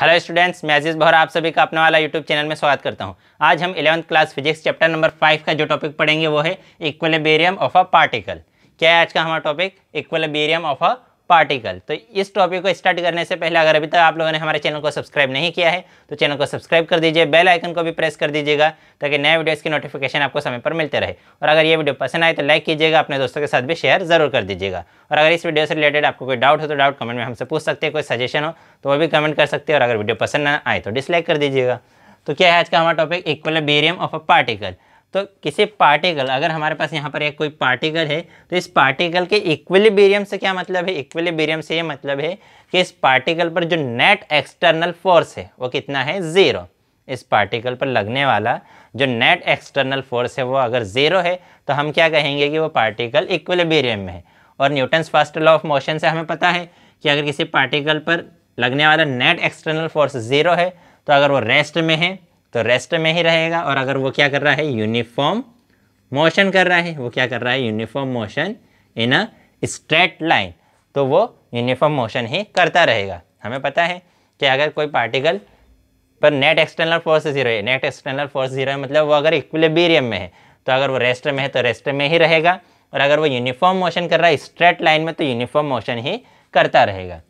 hello students मैं अजीज़ भौर आप सभी का अपना वाला यूट्यूब चैनल में स्वागत करता हूं आज हम eleventh class physics chapter number five का जो टॉपिक पढ़ेंगे वो है इक्वलेबेरियम ऑफ अ पार्टिकल क्या है आज का हमारा topic equilibrium of a particle तो इस टॉपिक को स्टार्ट करने से पहले अगर अभी तक आप लोगों ने हमारे चैनल को सब्सक्राइब नहीं किया है तो चैनल को सब्सक्राइब कर दीजिए बेल आइकन को भी प्रेस कर दीजिएगा ताकि नए वीडियोज़ की नोटिफिकेशन आपको समय पर मिलते रहे और अगर ये वीडियो पसंद आए तो लाइक कीजिएगा अपने दोस्तों के साथ भी शेयर जरूर कर दीजिएगा और अगर इस वीडियो से रिलेटेड आपको कोई डाउट हो तो डाउट कमेंट में हमसे पूछ सकते हैं कोई सजेशन हो तो वो भी कमेंट कर सकते हैं और अगर वीडियो पसंद ना आए तो डिसलाइक कर दीजिएगा तो क्या है आज का हमारा topic equilibrium of a particle तो किसी पार्टिकल अगर हमारे पास यहाँ पर एक कोई पार्टिकल है तो इस पार्टिकल के इक्विलिबेरियम से क्या मतलब है इक्विलिबेरियम से ये मतलब है कि इस पार्टिकल पर जो नेट एक्सटर्नल फोर्स है वो कितना है ज़ीरो इस पार्टिकल पर लगने वाला जो नेट एक्सटर्नल फोर्स है वो अगर ज़ीरो है तो हम क्या कहेंगे कि वो पार्टिकल इक्विलिबेरियम में है और Newton's first law of motion से हमें पता है कि अगर किसी पार्टिकल पर लगने वाला नेट एक्सटर्नल फोर्स ज़ीरो है तो अगर वो रेस्ट में है तो रेस्ट में ही रहेगा और अगर वो क्या कर रहा है यूनिफॉर्म मोशन कर रहा है वो क्या कर रहा है uniform motion in a straight line तो वो यूनिफॉर्म मोशन ही करता रहेगा हमें पता है कि अगर कोई पार्टिकल पर नेट एक्सटर्नल फोर्स जीरो है नेट एक्सटर्नल फोर्स जीरो है मतलब वो अगर इक्विलिब्रियम में है तो अगर वो रेस्ट में है तो रेस्ट में ही रहेगा और अगर वो यूनिफॉर्म मोशन कर रहा है स्ट्रेट लाइन में तो यूनिफॉर्म मोशन ही करता रहेगा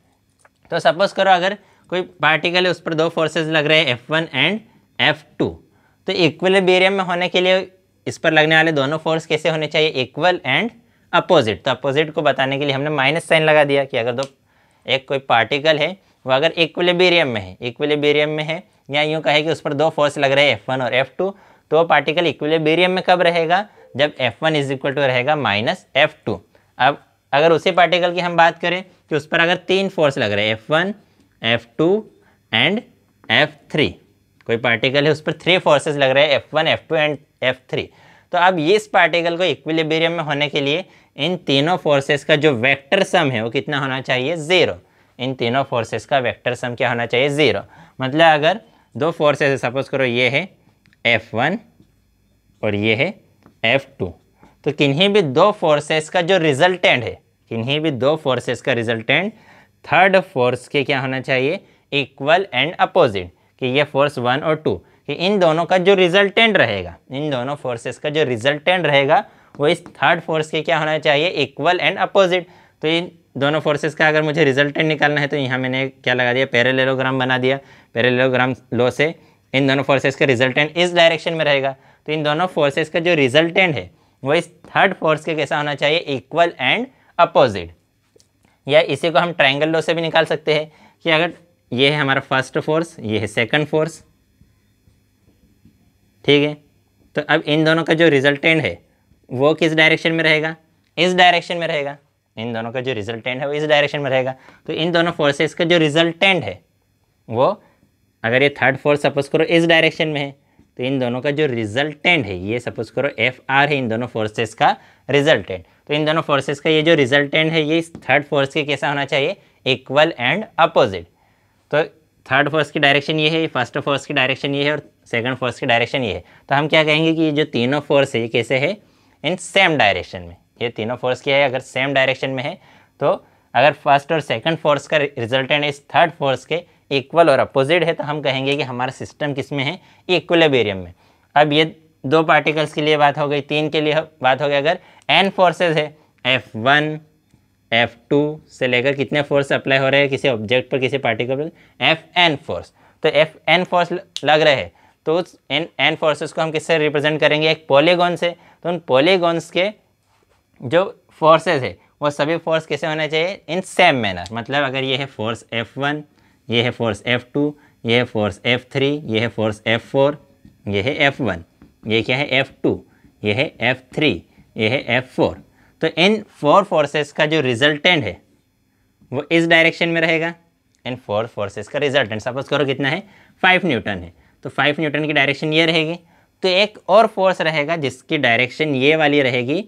तो सपोज़ करो अगर कोई पार्टिकल है उस पर दो फोर्सेज लग रहे हैं F one and F two तो इक्वल बेरियम में होने के लिए इस पर लगने वाले दोनों फोर्स कैसे होने चाहिए इक्वल एंड अपोजिट तो अपोजिट को बताने के लिए हमने माइनस साइन लगा दिया कि अगर दो एक कोई पार्टिकल है वो अगर इक्विलिब्रियम में है इक्विलिब्रियम में है या यूँ कहे कि उस पर दो फोर्स लग रहे हैं एफ और एफ तो वो पार्टिकल इक्विलिब्रियम में कब रहेगा जब F one is equal to रहेगा माइनस एफ टू अब अगर उसी पार्टिकल की हम बात करें कि उस पर अगर तीन फोर्स लग रहे हैं F one F two and F three कोई पार्टिकल है उस पर थ्री फोर्सेस लग रहे हैं F one F two and F three तो अब ये इस पार्टिकल को इक्विलिब्रियम में होने के लिए इन तीनों फोर्सेस का जो वेक्टर सम है वो कितना होना चाहिए ज़ीरो इन तीनों फोर्सेस का वेक्टर सम क्या होना चाहिए ज़ीरो मतलब अगर दो फोर्सेस है सपोज़ करो ये है एफ़ वन और ये है एफ़ टू तो किन्हीं भी दो फोर्सेस का जो रिजल्टेंट है किन्हीं भी दो फोर्सेस का रिजल्टेंट थर्ड फोर्स के क्या होना चाहिए इक्वल एंड अपोजिट कि ये फोर्स वन और टू कि इन दोनों का जो रिजल्टेंट रहेगा इन दोनों फोर्सेस का जो रिजल्टेंट रहेगा वो इस थर्ड फोर्स के क्या होना चाहिए इक्वल एंड अपोजिट तो इन दोनों फोर्सेस का अगर मुझे रिजल्टेंट निकालना है तो यहाँ मैंने क्या लगा दिया पैरेलेलोग्राम बना दिया पैरेलेलोग्राम लो से इन दोनों फोर्सेस का रिजल्टेंट इस डायरेक्शन में रहेगा तो इन दोनों फोर्सेस का जो रिजल्टेंट है वो इस थर्ड फोर्स के कैसा होना चाहिए इक्वल एंड अपोजिट या इसी को हम ट्राइंगल लो से भी निकाल सकते हैं कि अगर ये है हमारा फर्स्ट फोर्स ये है सेकंड फोर्स ठीक है तो अब इन दोनों का जो रिजल्टेंट है वो किस डायरेक्शन में रहेगा इस डायरेक्शन में रहेगा इन दोनों का जो रिजल्टेंट है वो इस डायरेक्शन में रहेगा तो इन दोनों फोर्सेस का जो रिजल्टेंट है वो अगर ये थर्ड फोर्स सपोज करो इस डायरेक्शन में है तो इन दोनों का जो रिजल्टेंट है ये सपोज करो एफ आर है इन दोनों फोर्सेस का रिजल्टेंट तो इन दोनों फोर्सेस का ये जो रिजल्टेंट है ये इस थर्ड फोर्स के कैसा होना चाहिए इक्वल एंड अपोजिट तो थर्ड फोर्स की डायरेक्शन ये है फर्स्ट फोर्स की डायरेक्शन ये है और सेकंड फोर्स की डायरेक्शन ये है तो हम क्या कहेंगे कि ये जो तीनों फोर्स है ये कैसे है इन सेम डायरेक्शन में ये तीनों फोर्स क्या है अगर सेम डायरेक्शन में है तो अगर फर्स्ट और सेकंड फोर्स का रिजल्टेंट इस थर्ड फोर्स के इक्वल और अपोजिट है तो हम कहेंगे कि हमारा सिस्टम किस में है इक्वलेबेरियम में अब ये दो पार्टिकल्स के लिए बात हो गई तीन के लिए बात हो गई अगर एन फोर्सेज है एफ वन एफ टू से लेकर कितने फोर्स अप्लाई हो रहे हैं किसी ऑब्जेक्ट पर किसी पार्टिकल पर एफ एन फोर्स तो एफ एन फोर्स लग रहे हैं तो उस एन एन फोर्सेस को हम किससे रिप्रेजेंट करेंगे एक पॉलीगॉन से तो उन पॉलीगॉन्स के जो फोर्सेस है वो सभी फोर्स कैसे होने चाहिए इन सेम मैनर मतलब अगर ये है फोर्स एफ वन ये है फोर्स एफ टू ये है फोर्स एफ थ्री ये है फोर्स एफ फोर ये है एफ वन ये क्या है एफ टू ये है एफ थ्री ये है एफ फोर तो इन फोर फोर्सेस का जो रिजल्टेंट है वो इस डायरेक्शन में रहेगा इन फोर फोर्सेस का रिजल्टेंट सपोज करो कितना है फाइव न्यूटन है तो फाइव न्यूटन की डायरेक्शन ये रहेगी तो एक और फोर्स रहेगा जिसकी डायरेक्शन ये वाली रहेगी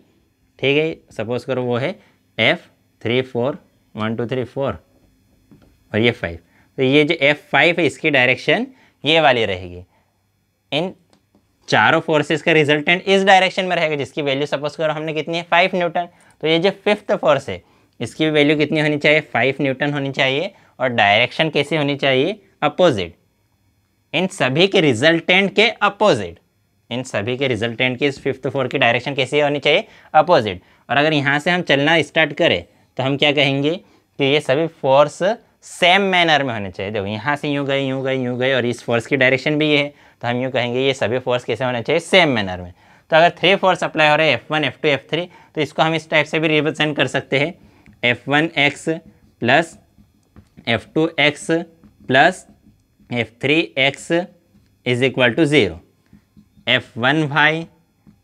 ठीक है सपोज करो वो है F three four one two three four और ये फाइव तो ये जो एफ फाइव है इसकी डायरेक्शन ये वाली रहेगी इन चारों फोर्सेस का रिजल्टेंट इस डायरेक्शन में रहेगा जिसकी वैल्यू सपोज करो हमने कितनी है फाइव न्यूटन तो ये जो फिफ्थ फोर्स है इसकी भी वैल्यू कितनी होनी चाहिए फाइव न्यूटन होनी चाहिए और डायरेक्शन कैसी होनी चाहिए अपोजिट इन सभी के रिजल्टेंट के अपोजिट इन सभी के रिजल्टेंट की इस फिफ्थ फोर की डायरेक्शन कैसी होनी चाहिए अपोजिट और अगर यहाँ से हम चलना स्टार्ट करें तो हम क्या कहेंगे कि ये सभी फोर्स सेम मैनर में होने चाहिए देखो यहाँ से यूँ गए यूँ गए यूँ गए और इस फोर्स की डायरेक्शन भी ये है तो हम यूँ कहेंगे ये सभी फोर्स कैसे होने चाहिए सेम मैनर में तो अगर थ्री फोर्स अप्लाई हो रहे हैं F one F two F three तो इसको हम इस टाइप से भी रिप्रेजेंट कर सकते हैं F one X plus F two X plus F three X is equal to zero F one Y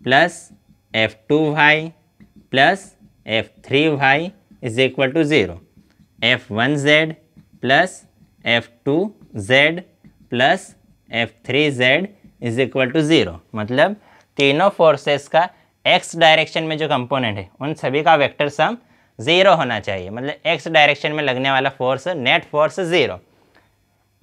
plus F two Y plus F three Y is equal to zero F one Z plus F two Z plus F three Z is equal to zero मतलब तीनों forces का X direction में जो component है उन सभी का vector सम zero होना चाहिए मतलब एक्स डायरेक्शन में लगने वाला फोर्स नेट फोर्स ज़ीरो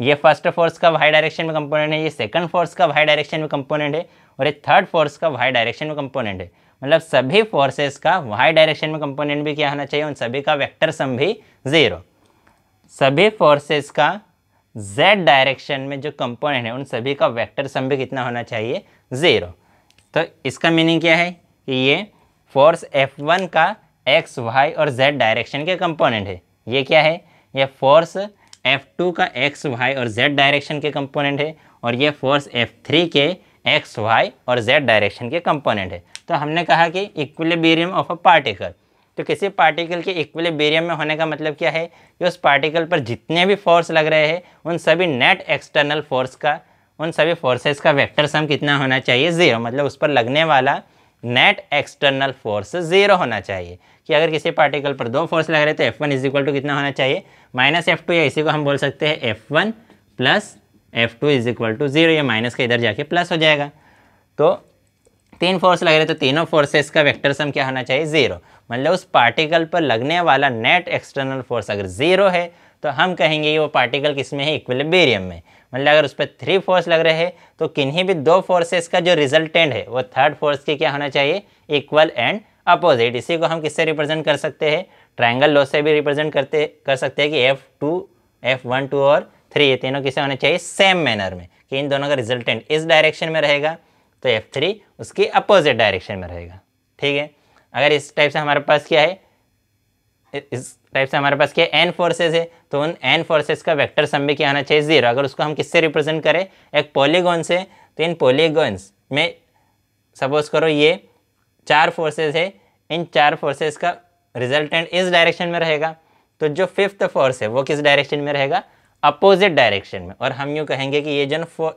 ये फर्स्ट फोर्स का वाई डायरेक्शन में कंपोनेंट है ये सेकंड फोर्स का वाई डायरेक्शन में कंपोनेंट है और ये थर्ड फोर्स का वाई डायरेक्शन में कंपोनेंट है मतलब सभी फोर्सेस का वाई डायरेक्शन में कंपोनेंट भी क्या होना चाहिए उन सभी का वेक्टर सम भी ज़ीरो सभी फोर्सेस का z डायरेक्शन में जो कंपोनेंट है उन सभी का वेक्टर सम भी कितना होना चाहिए ज़ीरो तो इसका मीनिंग क्या है कि ये फोर्स F1 का x, y और z डायरेक्शन के कंपोनेंट है ये क्या है ये फोर्स F2 का x, y और z डायरेक्शन के कंपोनेंट है और ये फोर्स F3 के एक्स वाई और जेड डायरेक्शन के कंपोनेंट है तो हमने कहा कि इक्वलीबीरियम ऑफ अ पार्टिकल तो किसी पार्टिकल के इक्विलिब्रियम में होने का मतलब क्या है कि उस पार्टिकल पर जितने भी फोर्स लग रहे हैं उन सभी नेट एक्सटर्नल फोर्स का उन सभी फोर्सेस का वेक्टर सम कितना होना चाहिए ज़ीरो मतलब उस पर लगने वाला नेट एक्सटर्नल फोर्स ज़ीरो होना चाहिए कि अगर किसी पार्टिकल पर दो फोर्स लग रहे हैं तो F one is equal to कितना होना चाहिए माइनस एफ टू या इसी को हम बोल सकते हैं F one plus F two is equal to zero या माइनस का इधर जाके प्लस हो जाएगा तो तीन फोर्स लग रहे तो तीनों फोर्सेस का वेक्टर सम क्या होना चाहिए ज़ीरो मतलब उस पार्टिकल पर लगने वाला नेट एक्सटर्नल फोर्स अगर ज़ीरो है तो हम कहेंगे वो पार्टिकल किस में है इक्विलिब्रियम में मतलब अगर उस पर थ्री फोर्स लग रहे हैं तो किन्हीं भी दो फोर्सेस का जो रिजल्टेंट है वो थर्ड फोर्स के क्या होना चाहिए इक्वल एंड अपोजिट इसी को हम किससे रिप्रेजेंट कर सकते हैं ट्राइंगल लॉ से भी रिप्रेजेंट करते कर सकते हैं कि F two F one two और थ्री ये तीनों किसे होने चाहिए सेम मैनर में कि इन दोनों का रिजल्टेंट इस डायरेक्शन में रहेगा तो एफ थ्री उसके अपोजिट डायरेक्शन में रहेगा ठीक है अगर इस टाइप से हमारे पास क्या है इस टाइप से हमारे पास क्या है एन फोर्सेज है तो उन एन फोर्सेज का वेक्टर सम भी क्या आना चाहिए जीरो अगर उसको हम किससे रिप्रेजेंट करें एक पोलीगोन से तो इन पोलीगोन्स में सपोज करो ये चार फोर्सेज है इन चार फोर्सेज का रिजल्टेंट इस डायरेक्शन में रहेगा तो जो फिफ्थ फोर्स है वो किस डायरेक्शन में रहेगा अपोजिट डायरेक्शन में और हम यूँ कहेंगे कि ये जो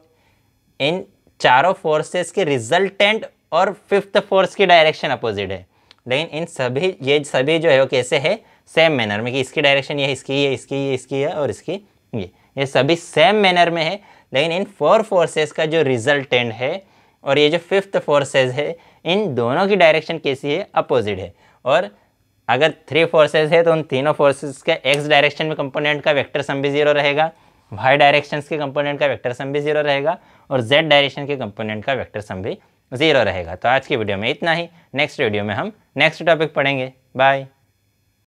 इन चारों फोर्सेस के रिजल्टेंट और फिफ्थ फोर्स की डायरेक्शन अपोजिट है लेकिन इन सभी ये सभी जो है वो कैसे है सेम मैनर में कि इसकी डायरेक्शन ये इसकी ये इसकी ये इसकी है और इसकी ये ये सभी सेम मैनर में है लेकिन इन फोर फोर्सेस का जो रिजल्टेंट है और ये जो फिफ्थ फोर्सेस है इन दोनों की डायरेक्शन कैसी है अपोजिट है और अगर थ्री फोर्सेज है तो उन तीनों फोर्सेज का एक्स डायरेक्शन में कंपोनेंट का वैक्टर सम भी जीरो रहेगा वाई डायरेक्शन के कंपोनेंट का वेक्टर सम भी जीरो रहेगा और जेड डायरेक्शन के कंपोनेंट का वेक्टर सम भी जीरो रहेगा तो आज की वीडियो में इतना ही नेक्स्ट वीडियो में हम नेक्स्ट टॉपिक पढ़ेंगे बाय